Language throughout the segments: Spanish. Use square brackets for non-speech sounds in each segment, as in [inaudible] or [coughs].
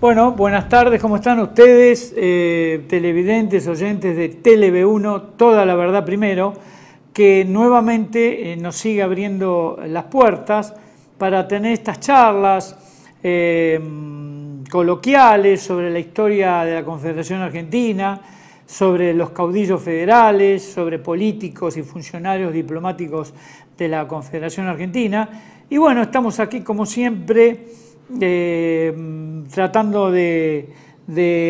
Bueno, buenas tardes, ¿cómo están ustedes? Eh, televidentes, oyentes de TeleV1, toda la verdad primero, que nuevamente eh, nos sigue abriendo las puertas para tener estas charlas eh, coloquiales sobre la historia de la Confederación Argentina, sobre los caudillos federales, sobre políticos y funcionarios diplomáticos de la Confederación Argentina. Y bueno, estamos aquí como siempre Mm, tratando de,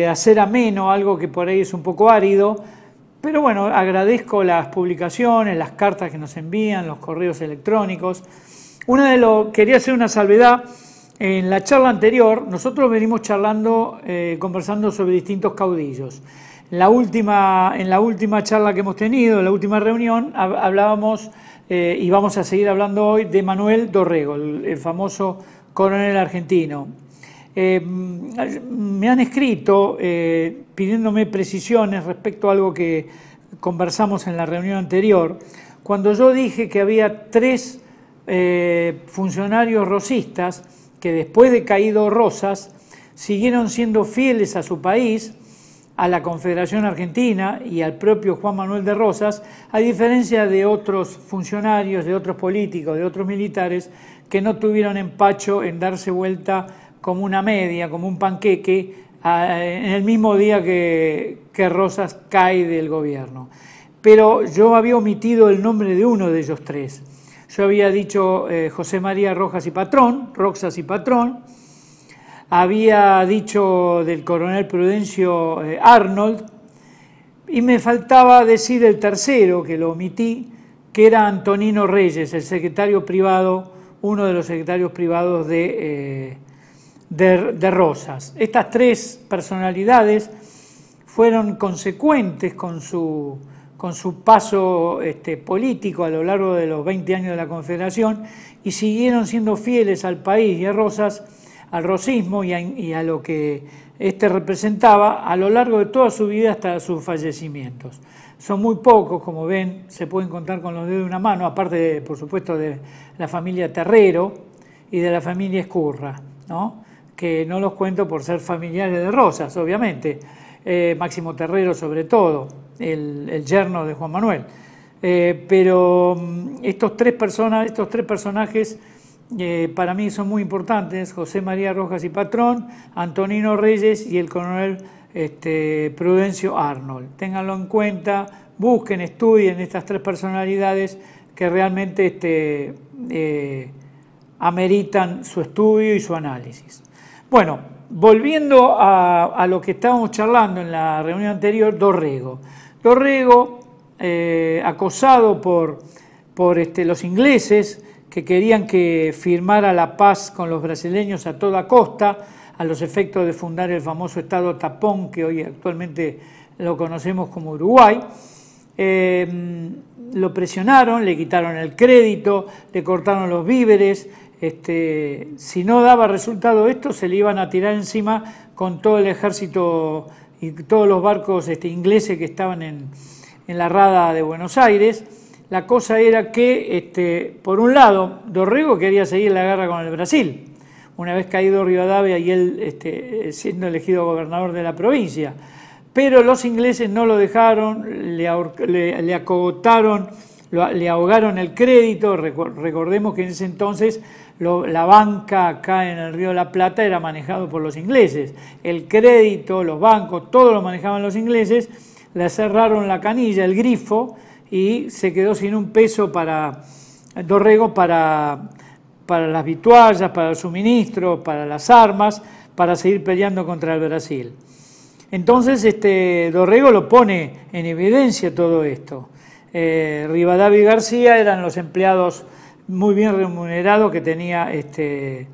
hacer ameno algo que por ahí es un poco árido. Pero bueno, agradezco las publicaciones, las cartas que nos envían, los correos electrónicos. Una de lo quería hacer una salvedad. En la charla anterior, nosotros venimos charlando, eh, conversando sobre distintos caudillos. En la, última, en la última charla que hemos tenido, en la última reunión, hablábamos eh, y vamos a seguir hablando hoy de Manuel Dorrego, el famoso coronel argentino. Eh, me han escrito eh, pidiéndome precisiones respecto a algo que conversamos en la reunión anterior. Cuando yo dije que había tres eh, funcionarios rosistas que después de caído Rosas siguieron siendo fieles a su país, a la Confederación Argentina y al propio Juan Manuel de Rosas, a diferencia de otros funcionarios, de otros políticos, de otros militares que no tuvieron empacho en darse vuelta como una media, como un panqueque, en el mismo día que, Rosas cae del gobierno. Pero yo había omitido el nombre de uno de ellos tres. Yo había dicho eh, José María Rojas y Patrón, Roxas y Patrón. Había dicho del coronel Prudencio eh, Arnold. Y me faltaba decir el tercero, que lo omití, que era Antonino Reyes, el secretario privado uno de los secretarios privados eh, de, de, Rosas. Estas tres personalidades fueron consecuentes con su, paso este, político a lo largo de los 20 años de la Confederación y siguieron siendo fieles al país y a Rosas, al rosismo y a, y a lo que éste representaba a lo largo de toda su vida hasta sus fallecimientos. Son muy pocos, como ven, se pueden contar con los dedos de una mano, aparte, por supuesto, de la familia Terrero y de la familia Escurra, ¿no? que no los cuento por ser familiares de Rosas, obviamente. Eh, Máximo Terrero sobre todo, el, yerno de Juan Manuel. Eh, pero mm, estos tres, personas, estos tres personajes eh, para mí son muy importantes, José María Rojas y Patrón, Antonino Reyes y el coronel este, Prudencio Arnold. Ténganlo en cuenta, busquen, estudien estas tres personalidades que realmente este, eh, ameritan su estudio y su análisis. Bueno, volviendo a, lo que estábamos charlando en la reunión anterior, Dorrego. Dorrego, eh, acosado por, este, los ingleses que querían que firmara la paz con los brasileños a toda costa, a los efectos de fundar el famoso Estado tapón que hoy actualmente lo conocemos como Uruguay. Em, lo presionaron, le quitaron el crédito, le cortaron los víveres. Este, si no daba resultado esto, se le iban a tirar encima con todo el ejército y todos los barcos este, ingleses que estaban en, la rada de Buenos Aires. La cosa era que, este, por un lado, Dorrego quería seguir la guerra con el Brasil, una vez caído Rivadavia y él este, siendo elegido gobernador de la provincia. Pero los ingleses no lo dejaron, le, acogotaron, le ahogaron el crédito. Recordemos que en ese entonces la banca acá en el Río de la Plata era manejado por los ingleses. El crédito, los bancos, todo lo manejaban los ingleses. Le cerraron la canilla, el grifo, y se quedó sin un peso para Dorrego para para las vituallas, para el suministro, para las armas, para seguir peleando contra el Brasil. Entonces, este, Dorrego lo pone en evidencia todo esto. Eh, Rivadavia y García eran los empleados muy bien remunerados que, tenía, este,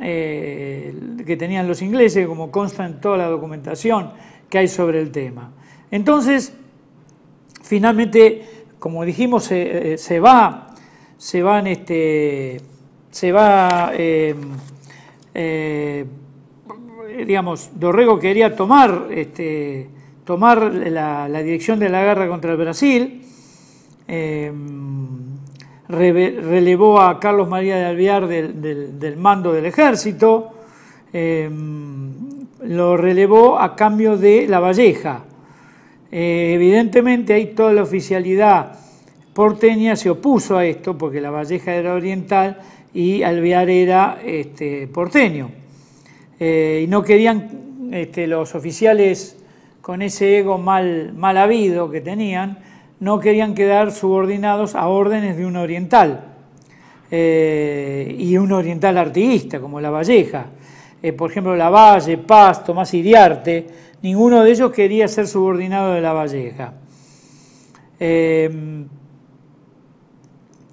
eh, que tenían los ingleses, como consta en toda la documentación que hay sobre el tema. Entonces, finalmente, como dijimos, se, eh, va, se van este, se va, eh, eh, digamos, Dorrego quería tomar, este, tomar la, dirección de la guerra contra el Brasil, em, relevó a Carlos María de Alviar del, del mando del ejército, em, lo relevó a cambio de La Valleja. Eh, evidentemente ahí toda la oficialidad porteña se opuso a esto porque La Valleja era oriental y Alvear era este, porteño. Eh, y no querían este, los oficiales con ese ego mal, mal habido que tenían, no querían quedar subordinados a órdenes de un oriental eh, y un oriental artiguista como La Valleja. Eh, por ejemplo, Lavalle, Paz, Tomás Iriarte, ninguno de ellos quería ser subordinado de La Valleja.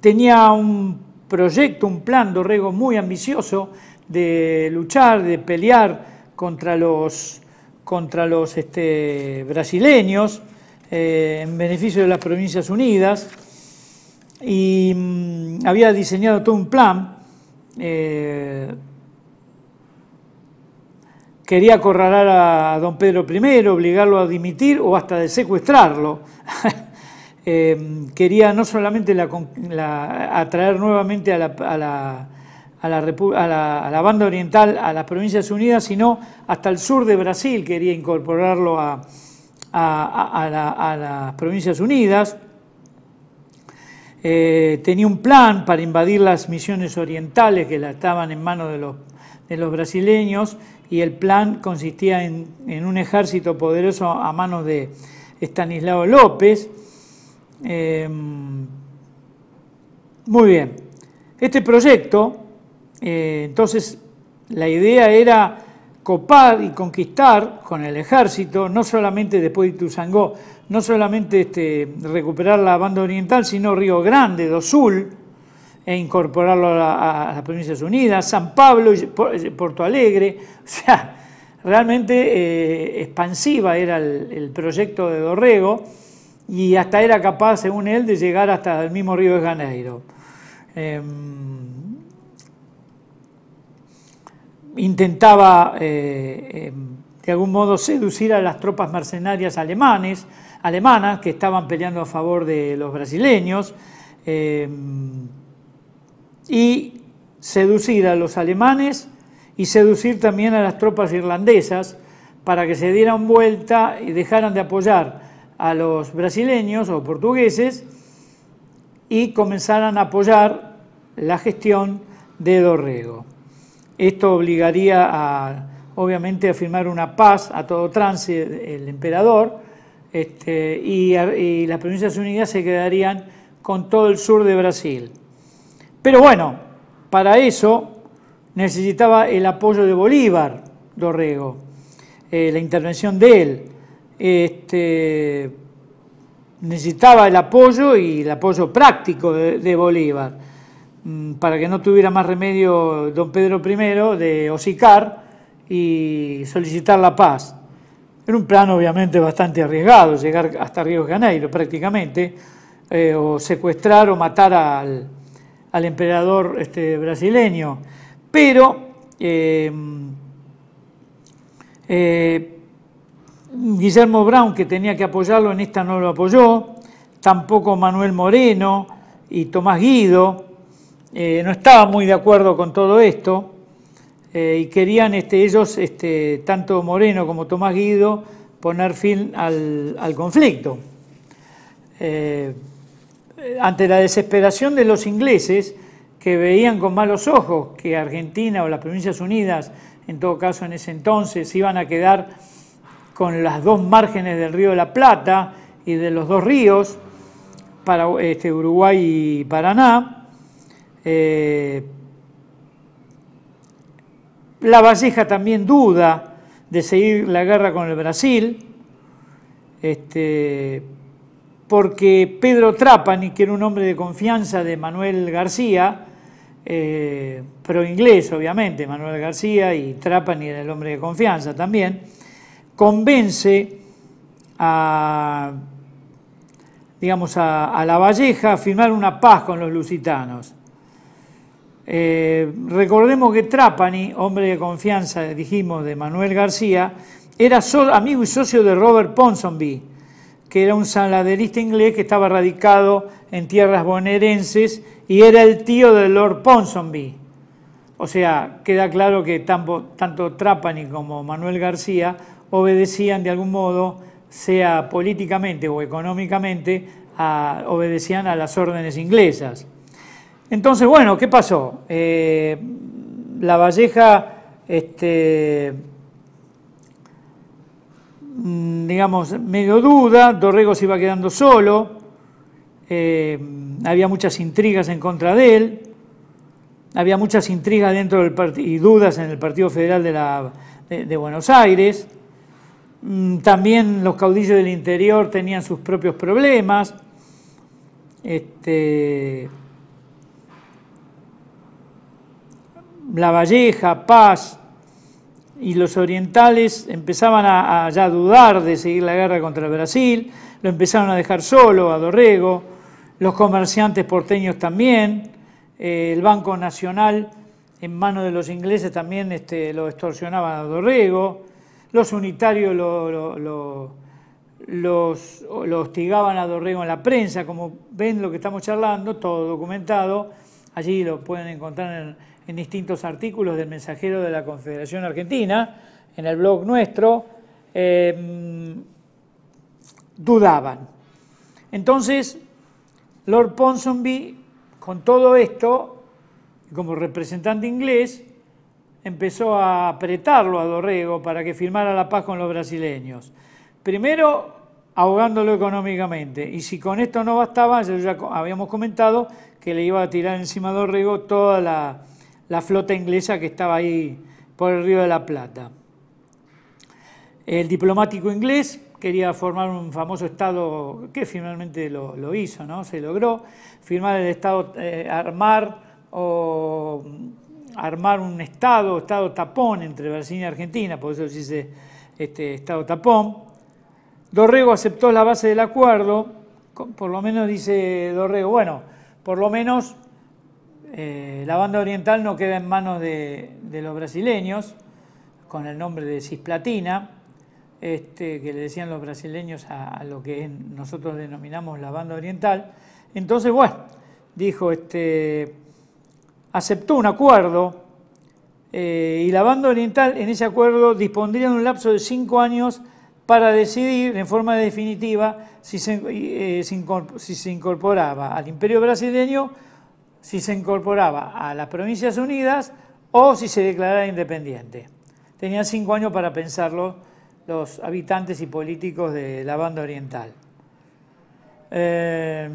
tenía un proyecto, un plan Dorrego muy ambicioso de luchar, de pelear contra los, contra los este, brasileños eh, en beneficio de las Provincias Unidas y mm, había diseñado todo un plan. Eh, quería acorralar a don Pedro I, obligarlo a dimitir o hasta de secuestrarlo. [laughs] Em, quería no solamente atraer nuevamente a la, banda oriental, a las provincias unidas, sino hasta el sur de Brasil quería incorporarlo a, las provincias unidas. Eh, tenía un plan para invadir las misiones orientales que la estaban en manos de los, brasileños y el plan consistía en, en, un ejército poderoso a manos de Estanislao López. Em, muy bien. Este proyecto, eh, entonces, la idea era copar y conquistar con el ejército, no solamente después de Tuzangó, no solamente este, recuperar la banda oriental, sino Río Grande do Sul, e incorporarlo a, las Provincias Unidas, San Pablo, eh, Porto Alegre, [laughs] o sea, realmente eh, expansiva era el, el proyecto de Dorrego y hasta era capaz, según él, de llegar hasta el mismo Río de Janeiro. Em, intentaba eh, em, de algún modo seducir a las tropas mercenarias alemanes, alemanas que estaban peleando a favor de los brasileños em, y seducir a los alemanes y seducir también a las tropas irlandesas para que se dieran vuelta y dejaran de apoyar a los brasileños o portugueses y comenzaran a apoyar la gestión de Dorrego. Esto obligaría a, obviamente a firmar una paz a todo trance el emperador este, y, las provincias unidas se quedarían con todo el sur de Brasil. Pero bueno, para eso necesitaba el apoyo de Bolívar, Dorrego, eh, la intervención de él. Este, necesitaba el apoyo y el apoyo práctico de, Bolívar, mm, para que no tuviera más remedio don Pedro I de hocicar y solicitar la paz. Era un plan obviamente bastante arriesgado, llegar hasta Río Janeiro prácticamente, eh, o secuestrar o matar al, emperador este, brasileño. Pero eh, eh, Guillermo Brown, que tenía que apoyarlo, en esta no lo apoyó, tampoco Manuel Moreno y Tomás Guido, eh, no estaban muy de acuerdo con todo esto eh, y querían este, ellos, este, tanto Moreno como Tomás Guido, poner fin al, conflicto. Eh, ante la desesperación de los ingleses, que veían con malos ojos que Argentina o las Provincias Unidas, en todo caso en ese entonces, iban a quedar con las dos márgenes del río de la Plata y de los dos ríos, para, este, Uruguay y Paraná. Eh, la Valleja también duda de seguir la guerra con el Brasil, este, porque Pedro Trapani, que era un hombre de confianza de Manuel García, eh, pro inglés obviamente, Manuel García, y Trapani era el hombre de confianza también, convence a, digamos, a, La Valleja a firmar una paz con los lusitanos. Eh, recordemos que Trapani, hombre de confianza, dijimos, de Manuel García, era amigo y socio de Robert Ponsonby, que era un saladerista inglés que estaba radicado en tierras bonaerenses y era el tío de Lord Ponsonby. O sea, queda claro que tanto, tanto Trapani como Manuel García obedecían de algún modo, sea políticamente o económicamente, obedecían a las órdenes inglesas. Entonces, bueno, ¿qué pasó? Eh, la Valleja, este, mm, digamos, medio duda, Dorrego se iba quedando solo, eh, había muchas intrigas en contra de él, había muchas intrigas dentro del y dudas en el Partido Federal de Buenos Aires, Mm, también los caudillos del interior tenían sus propios problemas. Este, La Valleja, Paz y los orientales empezaban a, ya dudar de seguir la guerra contra el Brasil, lo empezaron a dejar solo a Dorrego, los comerciantes porteños también, eh, el Banco Nacional en manos de los ingleses también este, lo extorsionaban a Dorrego, los unitarios lo, los, hostigaban a Dorrego en la prensa, como ven lo que estamos charlando, todo documentado, allí lo pueden encontrar en, distintos artículos del mensajero de la Confederación Argentina, en el blog nuestro, eh, mm, dudaban. Entonces, Lord Ponsonby, con todo esto, como representante inglés, empezó a apretarlo a Dorrego para que firmara la paz con los brasileños. Primero ahogándolo económicamente, y si con esto no bastaba, ya habíamos comentado que le iba a tirar encima a Dorrego toda la, flota inglesa que estaba ahí por el río de la Plata. El diplomático inglés quería formar un famoso Estado, que finalmente lo, hizo, ¿no? Se logró firmar el Estado, eh, armar o armar un estado, estado tapón entre Brasil y Argentina, por eso se dice este, estado tapón. Dorrego aceptó la base del acuerdo, por lo menos dice Dorrego, bueno, por lo menos eh, la banda oriental no queda en manos de, los brasileños, con el nombre de Cisplatina, este, que le decían los brasileños a, a, lo que nosotros denominamos la banda oriental. Entonces, bueno, dijo este aceptó un acuerdo eh, y la banda oriental en ese acuerdo dispondría de un lapso de cinco años para decidir en forma definitiva si se, eh, si se incorporaba al imperio brasileño, si se incorporaba a las Provincias Unidas o si se declarara independiente. Tenían cinco años para pensarlo los habitantes y políticos de la banda oriental. Eh,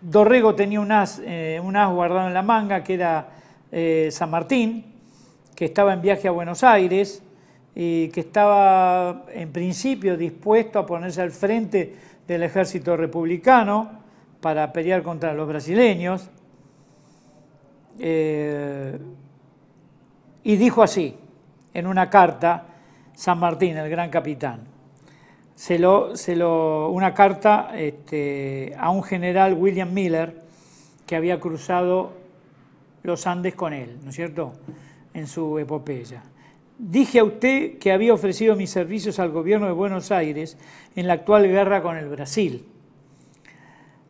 Dorrego tenía eh, un as, guardado en la manga, que era eh, San Martín, que estaba en viaje a Buenos Aires y que estaba en principio dispuesto a ponerse al frente del ejército republicano para pelear contra los brasileños. Eh, y dijo así, en una carta, San Martín, el gran capitán se lo, una carta este, a un general William Miller que había cruzado los Andes con él, ¿no es cierto?, en su epopeya. Dije a usted que había ofrecido mis servicios al gobierno de Buenos Aires en la actual guerra con el Brasil.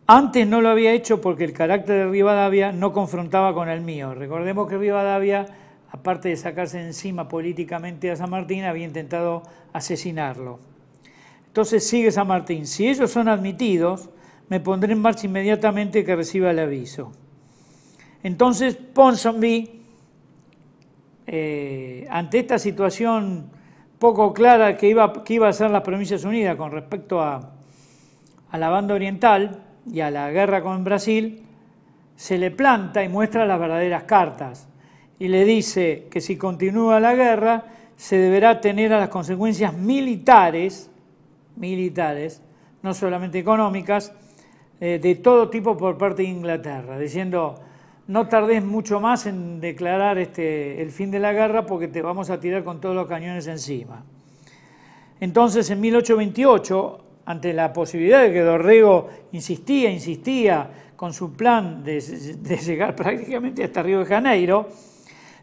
Antes no lo había hecho porque el carácter de Rivadavia no confrontaba con el mío. Recordemos que Rivadavia, aparte de sacarse encima políticamente a San Martín, había intentado asesinarlo. Entonces sigue San Martín, si ellos son admitidos, me pondré en marcha inmediatamente que reciba el aviso. Entonces Ponsonby, eh, ante esta situación poco clara que iba, que iba a ser las Provincias Unidas con respecto a, a la banda oriental y a la guerra con Brasil, se le planta y muestra las verdaderas cartas y le dice que si continúa la guerra se deberá tener a las consecuencias militares militares, no solamente económicas, eh, de todo tipo por parte de Inglaterra, diciendo no tardes mucho más en declarar este, el fin de la guerra porque te vamos a tirar con todos los cañones encima. Entonces, en 1828, ante la posibilidad de que Dorrego insistía, insistía con su plan de, llegar [laughs] prácticamente hasta Río de Janeiro,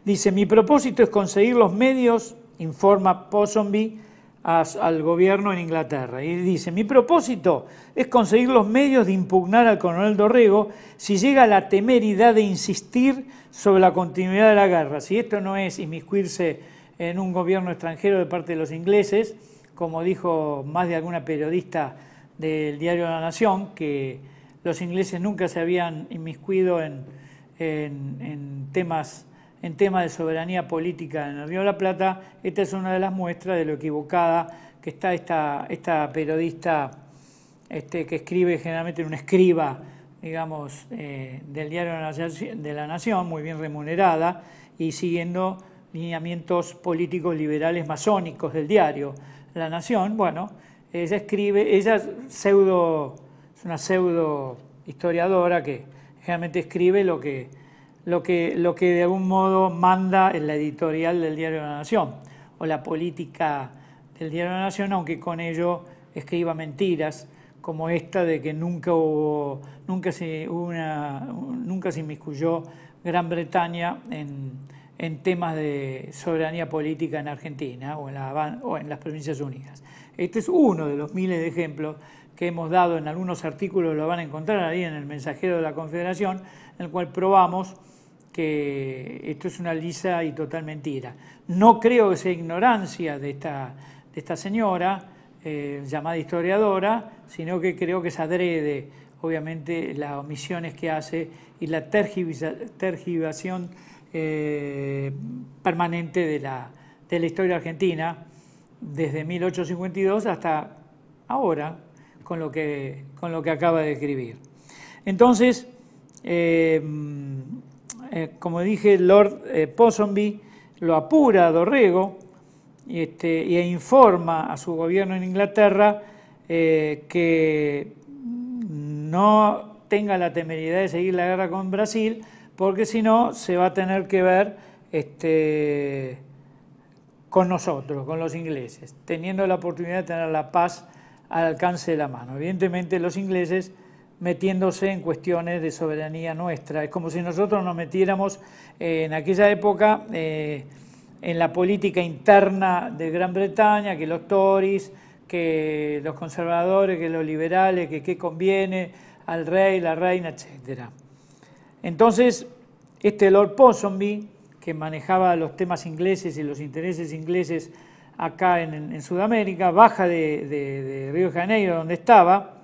dice, mi propósito es conseguir los medios, informa Ponsonby, al gobierno en Inglaterra. Y dice, mi propósito es conseguir los medios de impugnar al coronel Dorrego si llega la temeridad de insistir sobre la continuidad de la guerra. Si esto no es inmiscuirse en un gobierno extranjero de parte de los ingleses, como dijo más de alguna periodista del diario La Nación, que los ingleses nunca se habían inmiscuido en, en, en temas en tema de soberanía política en el Río de la Plata, esta es una de las muestras de lo equivocada que está esta, esta periodista este, que escribe generalmente una escriba, digamos, eh, del diario de la Nación, muy bien remunerada, y siguiendo lineamientos políticos liberales masónicos del diario La Nación, bueno, ella escribe, ella pseudo, es una pseudo historiadora que generalmente escribe lo que lo que, de algún modo manda en la editorial del Diario de la Nación o la política del Diario de la Nación, aunque con ello escriba mentiras como esta de que nunca nunca se, nunca se inmiscuyó Gran Bretaña en, temas de soberanía política en Argentina o en, o en las Provincias Unidas. Este es uno de los miles de ejemplos que hemos dado en algunos artículos, lo van a encontrar ahí en el mensajero de la Confederación, en el cual probamos que esto es una lisa y total mentira. No creo esa ignorancia de esta, de esta señora, eh, llamada historiadora, sino que creo que es adrede, obviamente, las omisiones que hace y la tergivación eh, permanente de la, de la historia argentina desde 1852 hasta ahora, con lo que, con lo que acaba de escribir. Entonces, eh, eh, como dije, Lord eh, lo apura a Dorrego e informa a su gobierno en Inglaterra eh, que no tenga la temeridad de seguir la guerra con Brasil, porque si no se va a tener que ver este, con nosotros, con los ingleses, teniendo la oportunidad de tener la paz al alcance de la mano. Evidentemente los ingleses metiéndose en cuestiones de soberanía nuestra. Es como si nosotros nos metiéramos eh, en aquella época eh, en la política interna de Gran Bretaña, que los Tories, que los conservadores, que los liberales, que qué conviene al rey, la reina, etc. Entonces, este Lord Ponsonby, que manejaba los temas ingleses y los intereses ingleses acá en, Sudamérica, baja de, de Río de Janeiro, donde estaba,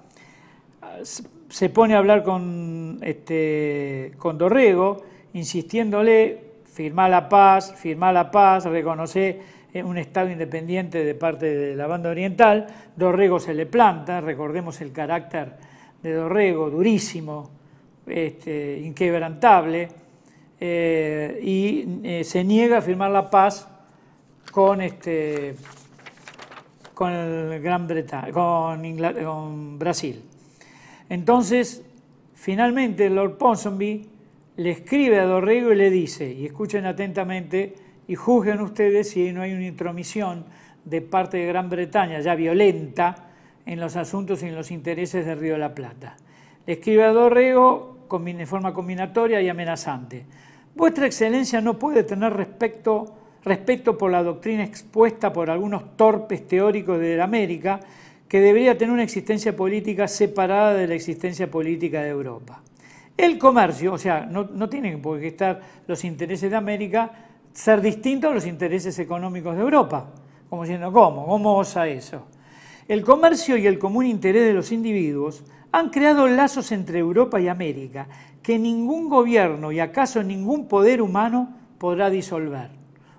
se pone a hablar con, este, con Dorrego, insistiéndole, firmar la paz, firma la paz, reconoce eh, un Estado independiente de parte de la banda oriental, Dorrego se le planta, recordemos el carácter de Dorrego, durísimo, este, inquebrantable, eh, y eh, se niega a firmar la paz con, este, con, Gran Bretaña, con, con Brasil. Entonces, finalmente, Lord Ponsonby le escribe a Dorrego y le dice, y escuchen atentamente y juzguen ustedes si no hay una intromisión de parte de Gran Bretaña ya violenta en los asuntos y en los intereses de Río de la Plata. Le escribe a Dorrego de forma combinatoria y amenazante. Vuestra Excelencia no puede tener respecto, respeto por la doctrina expuesta por algunos torpes teóricos de América, que debería tener una existencia política separada de la existencia política de Europa. El comercio, o sea, no, tiene tienen por qué estar los intereses de América ser distintos a los intereses económicos de Europa. Como diciendo, ¿cómo? ¿Cómo osa eso? El comercio y el común interés de los individuos han creado lazos entre Europa y América que ningún gobierno y acaso ningún poder humano podrá disolver.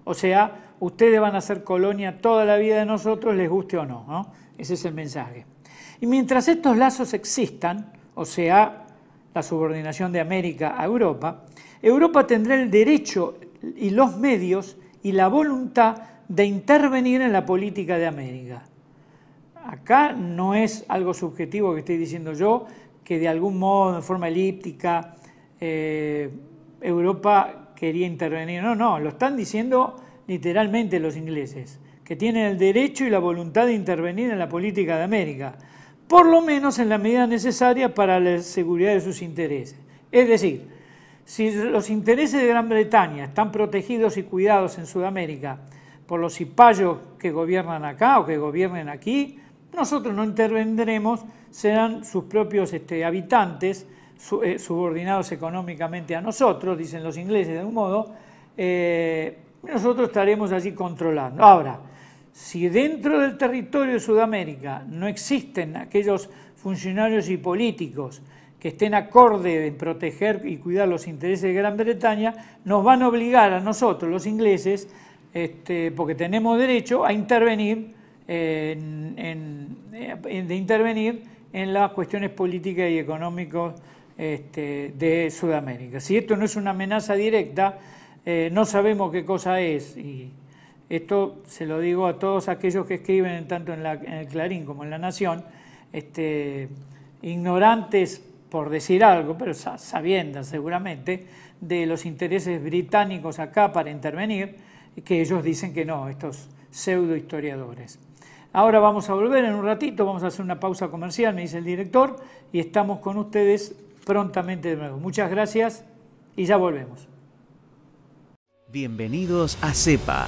O sea, ustedes van a ser colonia toda la vida de nosotros, les guste o ¿no? Ese es el mensaje. Y mientras estos lazos existan, o sea, la subordinación de América a Europa, Europa tendrá el derecho y los medios y la voluntad de intervenir en la política de América. Acá no es algo subjetivo que estoy diciendo yo, que de algún modo, en forma elíptica, eh, Europa quería intervenir. No, no, lo están diciendo literalmente los ingleses que tienen el derecho y la voluntad de intervenir en la política de América, por lo menos en la medida necesaria para la seguridad de sus intereses. Es decir, si los intereses de Gran Bretaña están protegidos y cuidados en Sudamérica por los cipayos que gobiernan acá o que gobiernen aquí, nosotros no intervendremos, serán sus propios este, habitantes eh, subordinados económicamente a nosotros, dicen los ingleses de un modo, eh, nosotros estaremos allí controlando. Ahora, si dentro del territorio de Sudamérica no existen aquellos funcionarios y políticos que estén acorde en proteger y cuidar los intereses de Gran Bretaña, nos van a obligar a nosotros, los ingleses, este, porque tenemos derecho a eh, intervenir, en, las cuestiones políticas y económicas este, de Sudamérica. Si esto no es una amenaza directa, eh, no sabemos qué cosa es esto se lo digo a todos aquellos que escriben tanto en, el Clarín como en La Nación, este, ignorantes por decir algo, pero sabiendas seguramente, de los intereses británicos acá para intervenir, que ellos dicen que no, estos pseudo historiadores. Ahora vamos a volver en un ratito, vamos a hacer una pausa comercial, me dice el director, y estamos con ustedes prontamente de nuevo. Muchas gracias y ya volvemos. Bienvenidos a CEPA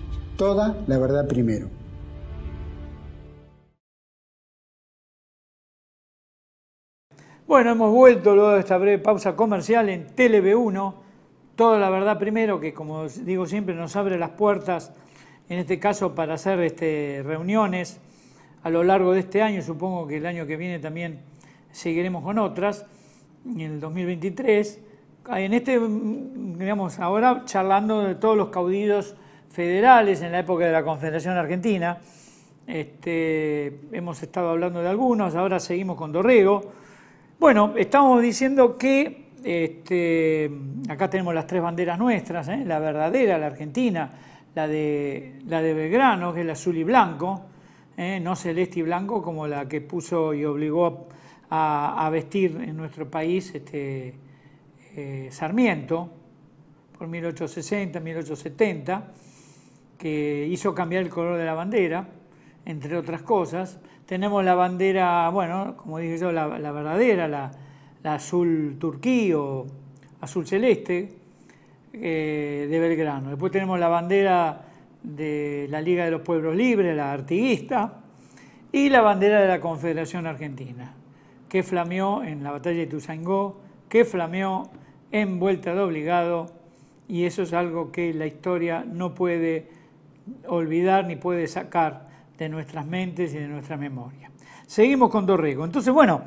Toda la verdad primero. Bueno, hemos vuelto luego de esta breve pausa comercial en TLB1. Toda la verdad primero, que como digo siempre, nos abre las puertas, en este caso, para hacer este, reuniones a lo largo de este año. Supongo que el año que viene también seguiremos con otras, en el 2023. En este, digamos, ahora charlando de todos los caudillos federales en la época de la Confederación Argentina. Este, hemos estado hablando de algunos, ahora seguimos con Dorrego. Bueno, estamos diciendo que este, acá tenemos las tres banderas nuestras, ¿eh? la verdadera, la argentina, la de, Belgrano, que es el azul y blanco, ¿eh? no celeste y blanco como la que puso y obligó a, vestir en nuestro país este, eh, Sarmiento por 1860, 1870 que hizo cambiar el color de la bandera, entre otras cosas. Tenemos la bandera, bueno, como dije yo, la, verdadera, la, azul turquí o azul celeste eh, de Belgrano. Después tenemos la bandera de la Liga de los Pueblos Libres, la artiguista, y la bandera de la Confederación Argentina, que flameó en la batalla de Tusangó, que flameó en vuelta de obligado, y eso es algo que la historia no puede olvidar ni puede sacar de nuestras mentes y de nuestra memoria. Seguimos con Dorrego. Entonces, bueno,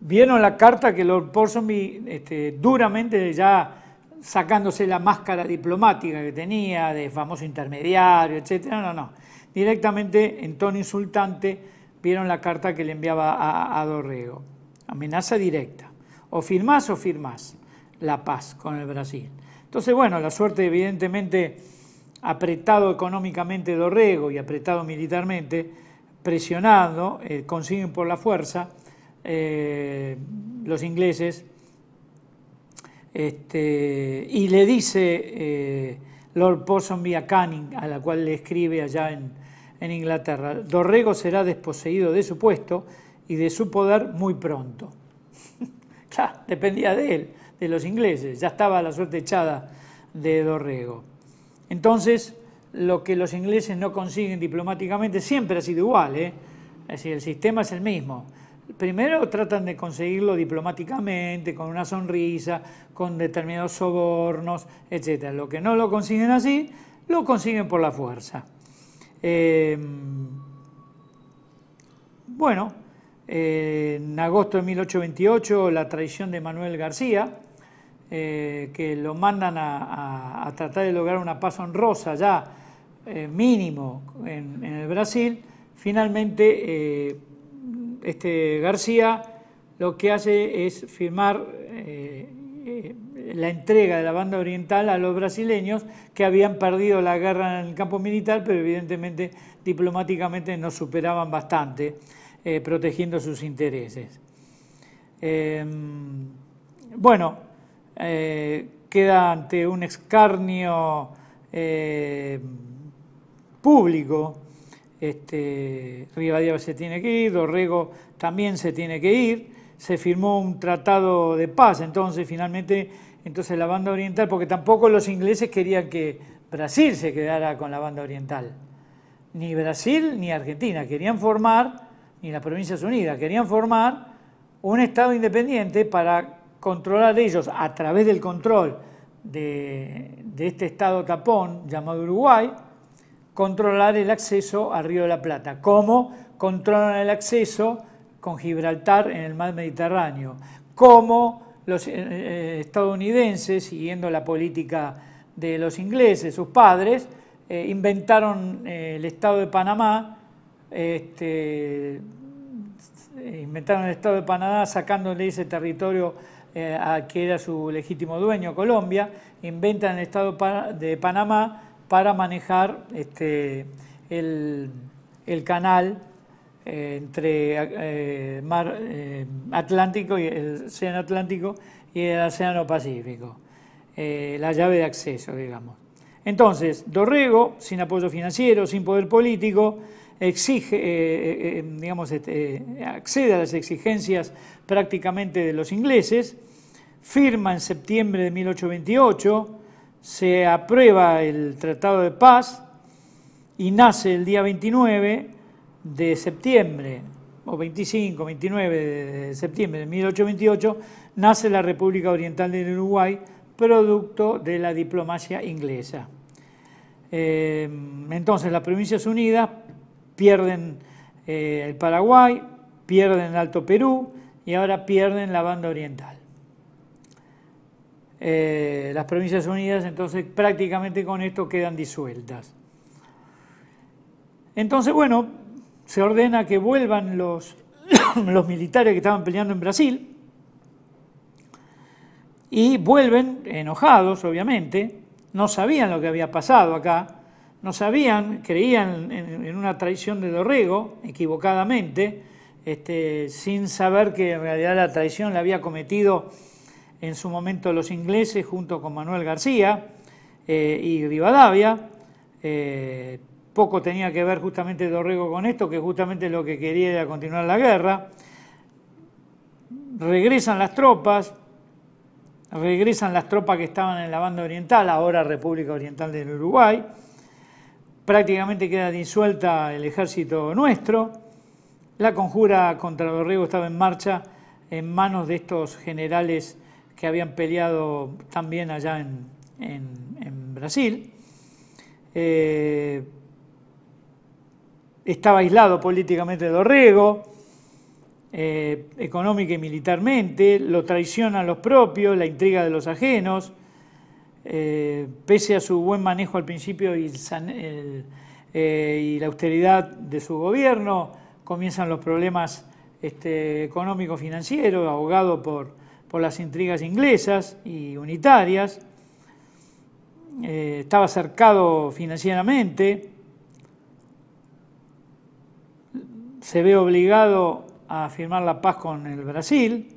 vieron la carta que Lord Porsonby, este, duramente ya sacándose la máscara diplomática que tenía de famoso intermediario, etcétera, no, no. Directamente en tono insultante vieron la carta que le enviaba a, a Dorrego. Amenaza directa. O firmás o firmás la paz con el Brasil. Entonces, bueno, la suerte evidentemente apretado económicamente Dorrego y apretado militarmente, presionado, eh, consiguen por la fuerza eh, los ingleses, este, y le dice eh, Lord Possum a Canning, a la cual le escribe allá en, Inglaterra, Dorrego será desposeído de su puesto y de su poder muy pronto. Ya, [laughs] dependía de él, de los ingleses, ya estaba la suerte echada de Dorrego. Entonces, lo que los ingleses no consiguen diplomáticamente siempre ha sido igual, ¿eh? es decir, el sistema es el mismo. Primero tratan de conseguirlo diplomáticamente, con una sonrisa, con determinados sobornos, etc. Lo que no lo consiguen así, lo consiguen por la fuerza. Em, bueno, eh, en agosto de 1828 la traición de Manuel García, eh, que lo mandan a, tratar de lograr una paz honrosa ya eh, mínimo en, el Brasil, finalmente eh, este García lo que hace es firmar la entrega de la banda oriental a los brasileños que habían perdido la guerra en el campo militar, pero evidentemente diplomáticamente no superaban bastante, protegiendo sus intereses. bueno, eh, queda ante un escarnio eh, público. Este, Rivadavia se tiene que ir, Dorrego también se tiene que ir. Se firmó un tratado de paz, entonces finalmente entonces la banda oriental, porque tampoco los ingleses querían que Brasil se quedara con la banda oriental. Ni Brasil ni Argentina querían formar, ni las Provincias Unidas, querían formar un Estado independiente para controlar ellos a través del control de, este estado tapón llamado Uruguay, controlar el acceso al Río de la Plata, cómo controlan el acceso con Gibraltar en el mar Mediterráneo, cómo los eh, eh, estadounidenses, siguiendo la política de los ingleses, sus padres, eh, inventaron el Estado de Panamá, este, inventaron el Estado de Panamá sacándole ese territorio eh, a que era su legítimo dueño, Colombia, inventan el Estado de Panamá para manejar este, el, canal eh, entre eh, mar Atlántico y el Océano Atlántico y el Océano Pacífico, la llave de acceso, digamos. Entonces, Dorrego, sin apoyo financiero, sin poder político, exige, digamos, este, accede a las exigencias prácticamente de los ingleses firma en septiembre de 1828, se aprueba el Tratado de Paz y nace el día 29 de septiembre, o 25, 29 de septiembre de 1828, nace la República Oriental del Uruguay, producto de la diplomacia inglesa. Eh, entonces las Provincias Unidas pierden eh, el Paraguay, pierden el Alto Perú y ahora pierden la banda oriental. Eh, las Provincias Unidas, entonces prácticamente con esto quedan disueltas. Entonces, bueno, se ordena que vuelvan los, [coughs] los militares que estaban peleando en Brasil y vuelven enojados, obviamente, no sabían lo que había pasado acá, no sabían, creían en, una traición de Dorrego, equivocadamente, este, sin saber que en realidad la traición la había cometido en su momento los ingleses junto con Manuel García eh, y Rivadavia. Eh, poco tenía que ver justamente Dorrego con esto, que justamente lo que quería era continuar la guerra. Regresan las tropas, regresan las tropas que estaban en la banda oriental, ahora República Oriental del Uruguay. Prácticamente queda disuelta el ejército nuestro. La conjura contra Dorrego estaba en marcha en manos de estos generales que habían peleado también allá en, Brasil. Eh, estaba aislado políticamente de Dorrego, eh, económica y militarmente, lo traicionan los propios, la intriga de los ajenos, eh, pese a su buen manejo al principio y, la austeridad de su gobierno, comienzan los problemas este, económicos financieros, ahogado por, por las intrigas inglesas y unitarias, eh, estaba cercado financieramente, se ve obligado a firmar la paz con el Brasil,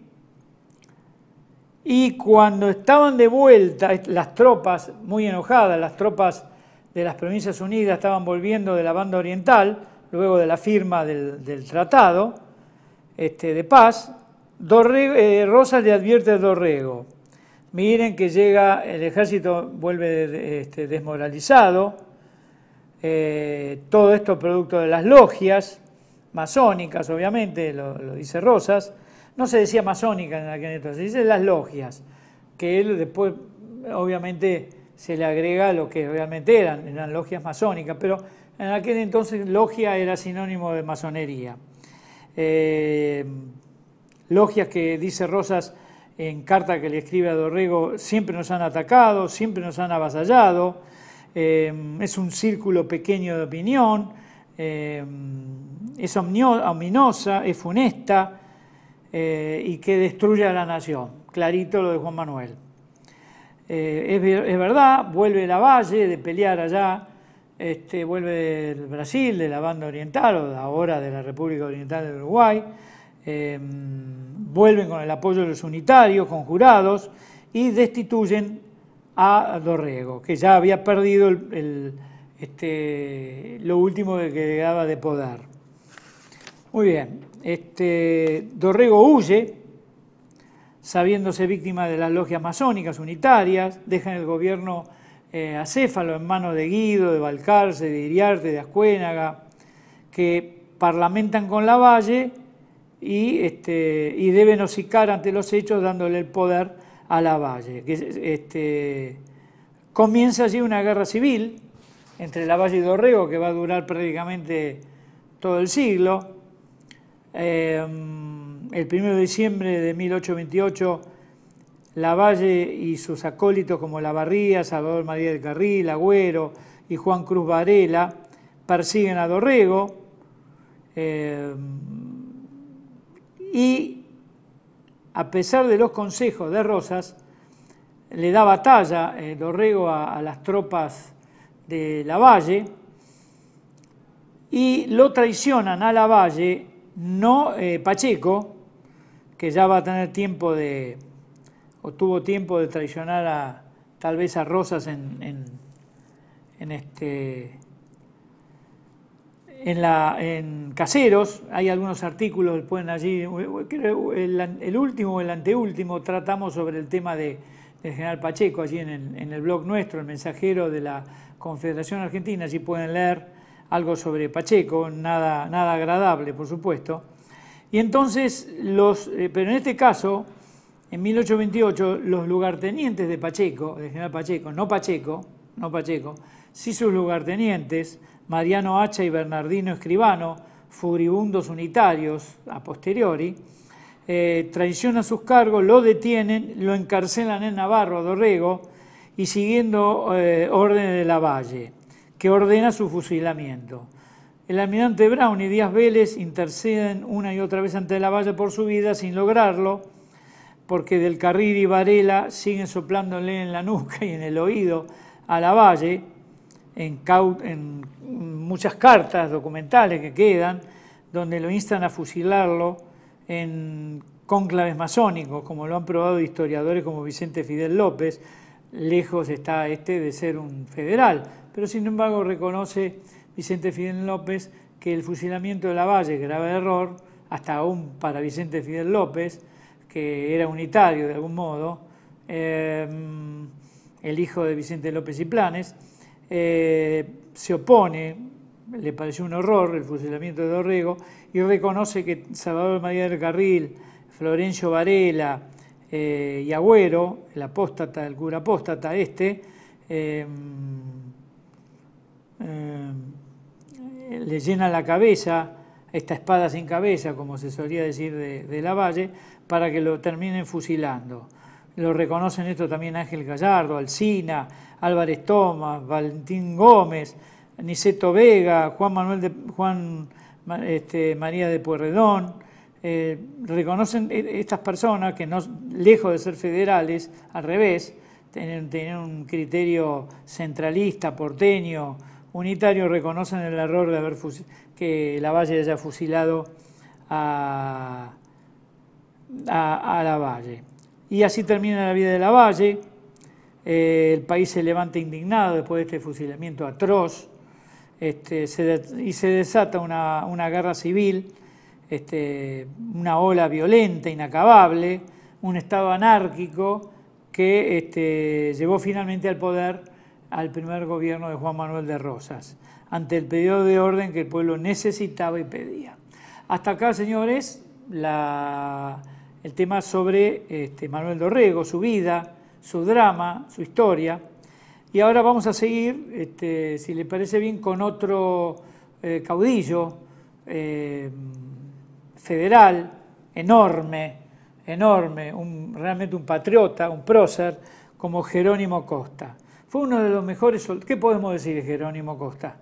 y cuando estaban de vuelta, las tropas, muy enojadas, las tropas de las Provincias Unidas estaban volviendo de la banda oriental, luego de la firma del, del tratado este, de paz, eh, Rosas le advierte a Dorrego, miren que llega, el ejército vuelve este, desmoralizado, eh, todo esto producto de las logias masónicas, obviamente, lo, dice Rosas, no se decía masónica en aquel entonces, se dice las logias, que él después, obviamente, se le agrega lo que realmente eran, eran logias masónicas, pero en aquel entonces logia era sinónimo de masonería. Eh, logias que dice Rosas en carta que le escribe a Dorrego, siempre nos han atacado, siempre nos han avasallado, eh, es un círculo pequeño de opinión, eh, es ominosa, es funesta eh, y que destruye a la nación. Clarito lo de Juan Manuel. Es, verdad, vuelve la valle de pelear allá, este, vuelve el Brasil de la banda oriental o ahora de la República Oriental de Uruguay. Em, vuelven con el apoyo de los unitarios, conjurados, y destituyen a Dorrego, que ya había perdido este, lo último que daba de poder. Muy bien, este, Dorrego huye, sabiéndose víctima de las logias masónicas unitarias, dejan el gobierno eh, a acéfalo en manos de Guido, de Balcarce, de Iriarte, de Ascuénaga, que parlamentan con Lavalle y, este, y deben hocicar ante los hechos dándole el poder a la Valle. Que, este, comienza allí una guerra civil entre la Valle y Dorrego que va a durar prácticamente todo el siglo. Em, el 1 de diciembre de 1828, Lavalle y sus acólitos como Lavarría, Salvador María del Carril, Agüero y Juan Cruz Varela persiguen a Dorrego. Em, y a pesar de los consejos de Rosas, le da batalla eh, Dorrego a, las tropas de Lavalle y lo traicionan a Lavalle, no eh, Pacheco, que ya va a tener tiempo de, o tuvo tiempo de traicionar a, tal vez a Rosas en, en este en, Caseros hay algunos artículos, pueden allí, el, último o el anteúltimo tratamos sobre el tema de, del general Pacheco, allí en el, blog nuestro, el mensajero de la Confederación Argentina, allí pueden leer algo sobre Pacheco, nada, nada agradable, por supuesto. Y entonces, los, eh, pero en este caso, en 1828, los lugartenientes de Pacheco, de general Pacheco, no Pacheco, no Pacheco, sí sus lugartenientes, Mariano Hacha y Bernardino Escribano, furibundos unitarios a posteriori, eh, traicionan sus cargos, lo detienen, lo encarcelan en Navarro, a Dorrego, y siguiendo eh, órdenes de Lavalle, que ordena su fusilamiento. El almirante Brown y Díaz Vélez interceden una y otra vez ante Lavalle por su vida sin lograrlo, porque Del Carril y Varela siguen soplándole en la nuca y en el oído a Lavalle, en, muchas cartas documentales que quedan, donde lo instan a fusilarlo en cónclaves masónicos, como lo han probado historiadores como Vicente Fidel López, lejos está este de ser un federal, pero sin embargo reconoce Vicente Fidel López que el fusilamiento de Lavalle, grave error, hasta aún para Vicente Fidel López, que era unitario de algún modo, eh, el hijo de Vicente López y Planes, eh, se opone, le pareció un horror el fusilamiento de Dorrego, y reconoce que Salvador María del Carril, Florencio Varela eh, y Agüero, el apóstata, el cura apóstata este, em, em, le llena la cabeza, esta espada sin cabeza, como se solía decir de, de la Valle, para que lo terminen fusilando lo reconocen esto también Ángel Gallardo, Alcina, Álvarez Tomás, Valentín Gómez, Niceto Vega, Juan Manuel de Juan este, María de Puerredón, eh, reconocen e, estas personas que no, lejos de ser federales, al revés, tienen, un criterio centralista, porteño, unitario, reconocen el error de haber que la Valle haya fusilado a, a, a la Valle. Y así termina la vida de Lavalle. Valle. Eh, el país se levanta indignado después de este fusilamiento atroz este, y se desata una, guerra civil, este, una ola violenta, inacabable, un Estado anárquico que este, llevó finalmente al poder al primer gobierno de Juan Manuel de Rosas, ante el pedido de orden que el pueblo necesitaba y pedía. Hasta acá, señores, la el tema sobre este, Manuel Dorrego, su vida, su drama, su historia. Y ahora vamos a seguir, este, si le parece bien, con otro eh, caudillo eh, federal, enorme, enorme, realmente un patriota, un prócer, como Jerónimo Costa. Fue uno de los mejores, ¿qué podemos decir de Jerónimo Costa?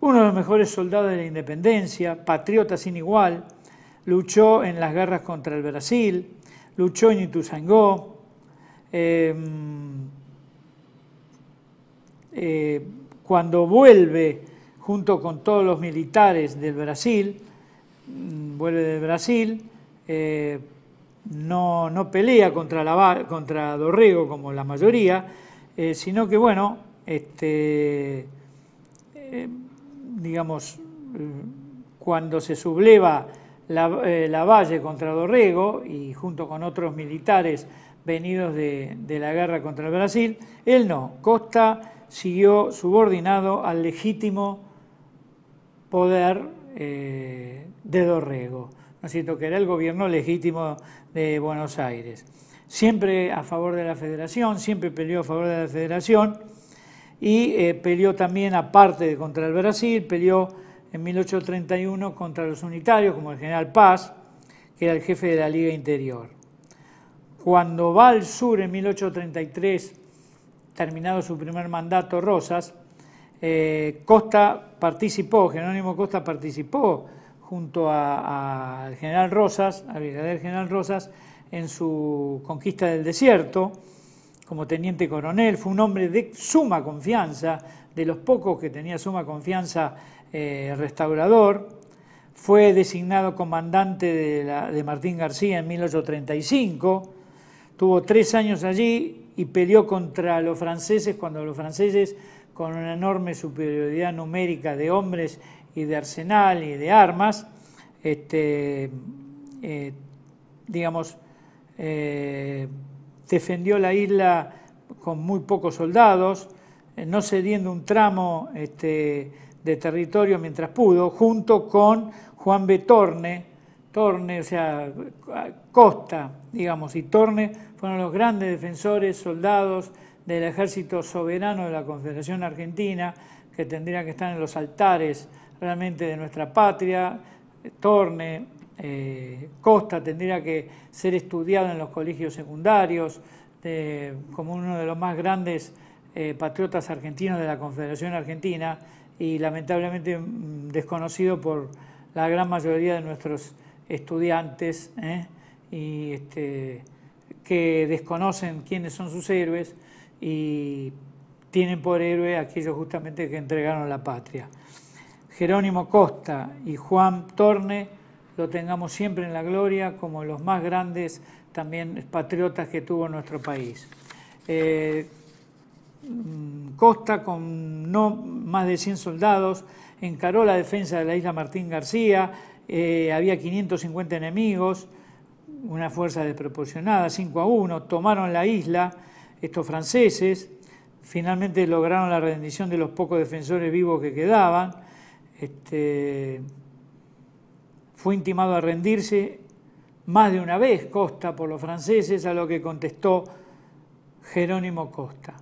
Uno de los mejores soldados de la independencia, patriota sin igual, luchó en las guerras contra el Brasil, luchó en Ituzaingó, em, eh, cuando vuelve junto con todos los militares del Brasil, mm, vuelve del Brasil, eh, no, pelea contra, la, contra Dorrego como la mayoría, eh, sino que bueno, este, digamos, cuando se subleva eh, la, Valle contra Dorrego y junto con otros militares venidos de, la guerra contra el Brasil. Él no, Costa siguió subordinado al legítimo poder eh, de Dorrego, ¿no que era el gobierno legítimo de Buenos Aires. Siempre a favor de la federación, siempre peleó a favor de la federación y eh, peleó también aparte de contra el Brasil, peleó en 1831 contra los unitarios, como el general Paz, que era el jefe de la Liga Interior. Cuando va al sur en 1833, terminado su primer mandato Rosas, eh, Costa participó, Jerónimo Costa participó junto al general Rosas, al brigadier general Rosas, en su conquista del desierto como teniente coronel, fue un hombre de suma confianza, de los pocos que tenía suma confianza eh, restaurador, fue designado comandante de, Martín García en 1835, tuvo tres años allí y peleó contra los franceses cuando los franceses, con una enorme superioridad numérica de hombres y de arsenal y de armas, este, eh, digamos, eh, defendió la isla con muy pocos soldados, no cediendo un tramo este, de territorio mientras pudo, junto con Juan B. Torne, o sea, Costa, digamos, y Torne fueron los grandes defensores, soldados del ejército soberano de la Confederación Argentina, que tendrían que estar en los altares realmente de nuestra patria. Torne, eh, Costa tendría que ser estudiado en los colegios secundarios, como uno de los más grandes eh, patriotas argentinos de la Confederación Argentina, y lamentablemente mm, desconocido por la gran mayoría de nuestros estudiantes ¿eh? y este, que desconocen quiénes son sus héroes y tienen por héroe aquellos justamente que entregaron la patria. Jerónimo Costa y Juan Torne lo tengamos siempre en la gloria como los más grandes también patriotas que tuvo nuestro país. Eh, Mm, costa con no más de 100 soldados encaró la defensa de la isla Martín García, eh, había 550 enemigos, una fuerza desproporcionada, 5 a 1, tomaron la isla estos franceses, finalmente lograron la rendición de los pocos defensores vivos que quedaban, este, fue intimado a rendirse más de una vez Costa por los franceses, a lo que contestó Jerónimo Costa.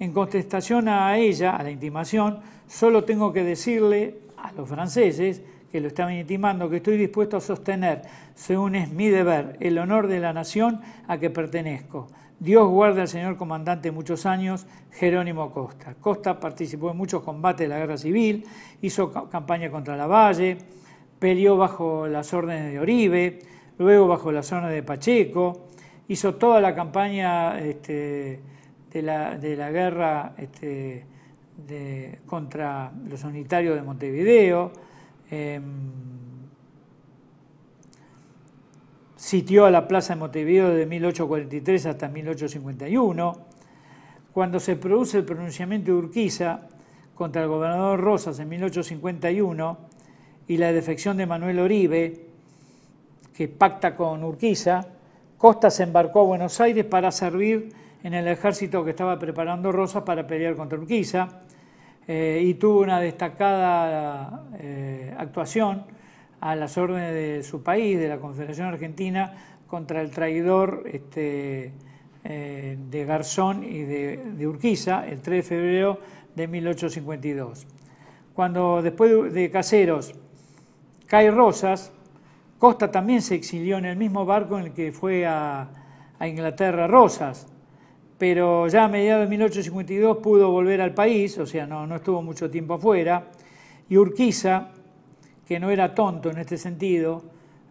En contestación a ella, a la intimación, solo tengo que decirle a los franceses que lo están intimando que estoy dispuesto a sostener, según es mi deber, el honor de la nación a que pertenezco. Dios guarde al señor comandante muchos años, Jerónimo Costa. Costa participó en muchos combates de la guerra civil, hizo campaña contra la Valle, peleó bajo las órdenes de Oribe, luego bajo la zona de Pacheco, hizo toda la campaña este, de la, guerra este, contra los unitarios de Montevideo, em, sitió a la plaza de Montevideo de 1843 hasta 1851. Cuando se produce el pronunciamiento de Urquiza contra el gobernador Rosas en 1851 y la defección de Manuel Oribe, que pacta con Urquiza, Costa se embarcó a Buenos Aires para servir en el ejército que estaba preparando Rosas para pelear contra Urquiza eh, y tuvo una destacada eh, actuación a las órdenes de su país, de la Confederación Argentina, contra el traidor este, eh, de Garzón y de, Urquiza el 3 de febrero de 1852. Cuando después de Caseros cae Rosas, Costa también se exilió en el mismo barco en el que fue a Inglaterra Rosas pero ya a mediados de 1852 pudo volver al país, o sea, no, no estuvo mucho tiempo afuera, y Urquiza, que no era tonto en este sentido,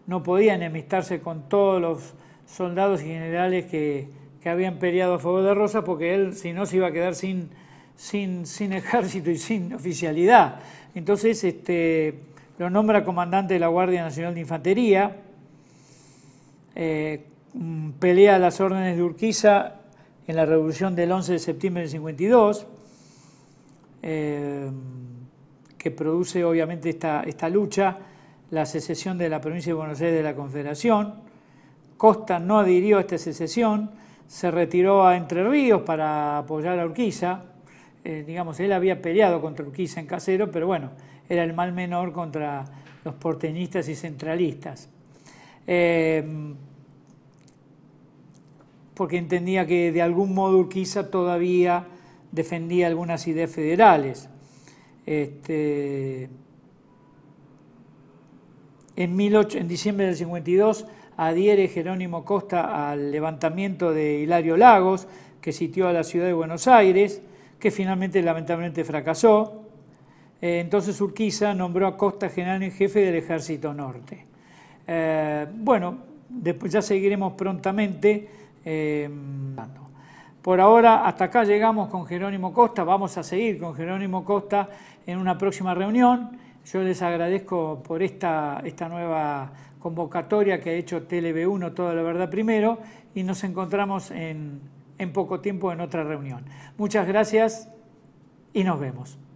no podía enemistarse con todos los soldados y generales que, habían peleado a favor de Rosa, porque él, si no, se iba a quedar sin, sin, ejército y sin oficialidad. Entonces este, lo nombra comandante de la Guardia Nacional de Infantería, eh, pelea las órdenes de Urquiza en la revolución del 11 de septiembre del 52, eh, que produce obviamente esta, esta lucha, la secesión de la provincia de Buenos Aires de la Confederación. Costa no adhirió a esta secesión, se retiró a Entre Ríos para apoyar a Urquiza. Eh, digamos, él había peleado contra Urquiza en Casero, pero bueno, era el mal menor contra los porteñistas y centralistas. Eh, porque entendía que de algún modo Urquiza todavía defendía algunas ideas federales. Este, en, en diciembre del 52 adhiere Jerónimo Costa al levantamiento de Hilario Lagos, que sitió a la ciudad de Buenos Aires, que finalmente lamentablemente fracasó. Eh, entonces Urquiza nombró a Costa general en jefe del Ejército Norte. Eh, bueno, después ya seguiremos prontamente Em, por ahora, hasta acá llegamos con Jerónimo Costa, vamos a seguir con Jerónimo Costa en una próxima reunión. Yo les agradezco por esta, esta nueva convocatoria que ha hecho TLB1, Toda la Verdad Primero, y nos encontramos en, en poco tiempo en otra reunión. Muchas gracias y nos vemos.